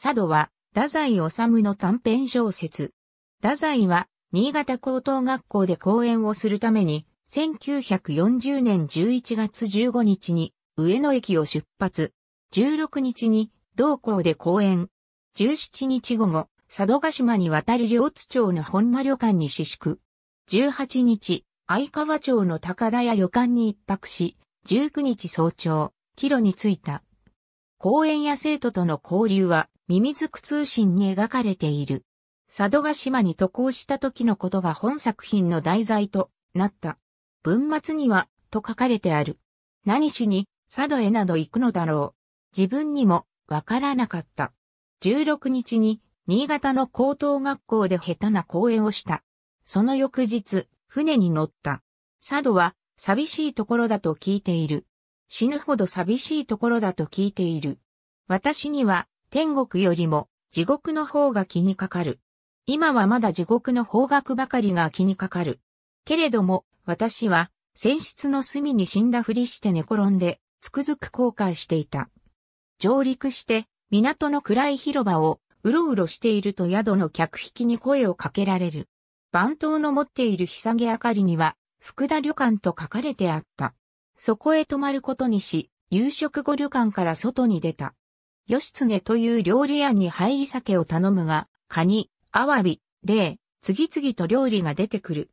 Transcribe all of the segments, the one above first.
佐渡は、太宰治の短編小説。太宰は、新潟高等学校で講演をするために、1940年11月15日に、上野駅を出発。16日に、同校で講演。17日午後、佐渡ヶ島に渡る両津町の本間旅館に私宿。18日、相川町の高田屋旅館に一泊し、19日早朝、帰路に着いた。公園や生徒との交流はミミズク通信に描かれている。佐渡島に渡航した時のことが本作品の題材となった。文末には、と書かれてある。何しに、佐渡へなど行くのだろう。自分にも、わからなかった。16日に、新潟の高等学校で下手な講演をした。その翌日、船に乗った。佐渡は、寂しいところだと聞いている。死ぬほど寂しいところだと聞いている。私には天国よりも地獄の方が気にかかる。今はまだ地獄の方角ばかりが気にかかる。けれども、私は、船室の隅に死んだふりして寝転んで、つくづく後悔していた。上陸して、港の暗い広場を、うろうろしていると宿の客引きに声をかけられる。番頭の持っているひさげ明かりには、福田旅館と書かれてあった。そこへ泊まることにし、夕食後旅館から外に出た。義経という料理屋に入り酒を頼むが、カニ、アワビ、レイ、次々と料理が出てくる。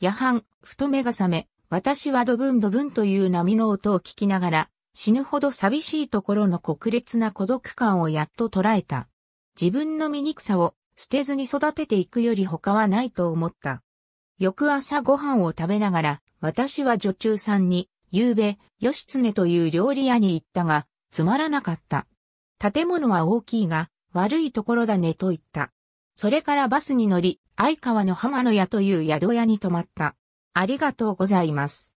夜半、太目が覚め、私はドブンドブンという波の音を聞きながら、死ぬほど寂しいところの国烈な孤独感をやっと捉えた。自分の醜さを捨てずに育てていくより他はないと思った。翌朝ご飯を食べながら、私は女中さんに夕べ、義経という料理屋に行ったが、つまらなかった。建物は大きいが、悪いところだねと言った。それからバスに乗り、相川の浜の屋という宿屋に泊まった。ありがとうございます。